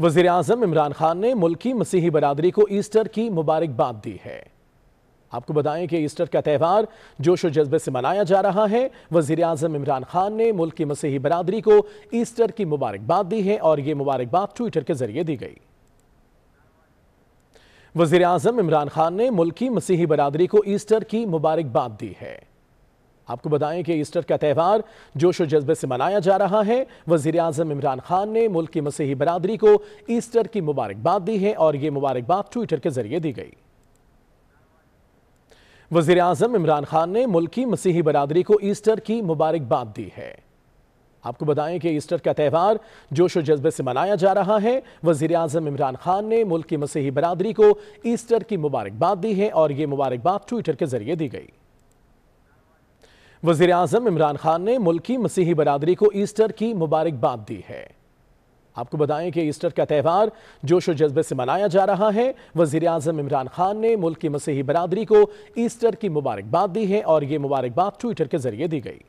वजीर अजम इमरान खान ने मुल्क की मसीही बरदरी को ईस्टर की मुबारकबाद दी है आपको बताएं कि ईस्टर का त्यौहार जोश व जज्बे से मनाया जा रहा है वजीर अजम इमरान खान ने मुल्क की मसीही बरदरी को ईस्टर की मुबारकबाद दी है और ये मुबारकबाद ट्विटर के जरिए दी गई वजीर अजम इमरान खान ने मुल्क की मसीही बरदरी को ईस्टर की मुबारकबाद दी है आपको बताएं कि ईस्टर का त्यौहार जोश और जज्बे से मनाया जा रहा है वजीर अजम इमरान खान ने मुल्क की मसीही बरदरी को ईस्टर की मुबारकबाद दी है और ये मुबारकबाद ट्विटर के जरिए दी गई वजीर अजम इमरान खान ने मुल्क की मसीही बरदरी को ईस्टर की मुबारकबाद दी है आपको बताएं कि ईस्टर का त्यौहार जोश और जज्बे से मनाया जा रहा है वजीर अजम इमरान खान ने मुल्क की मसीही बरदरी को ईस्टर की मुबारकबाद दी है और ये मुबारकबाद ट्विटर के जरिए दी गई वजीर अजम इमरान खान ने मुल्क की मसीही बरदरी को ईस्टर की मुबारकबाद दी है आपको बताएं कि ईस्टर का त्यौहार जोश जज्बे से मनाया जा रहा है वजीर अजम इमरान खान ने मुल्क की मसीही बरदरी को ईस्टर की मुबारकबाद दी है और ये मुबारकबाद ट्विटर के जरिए दी गई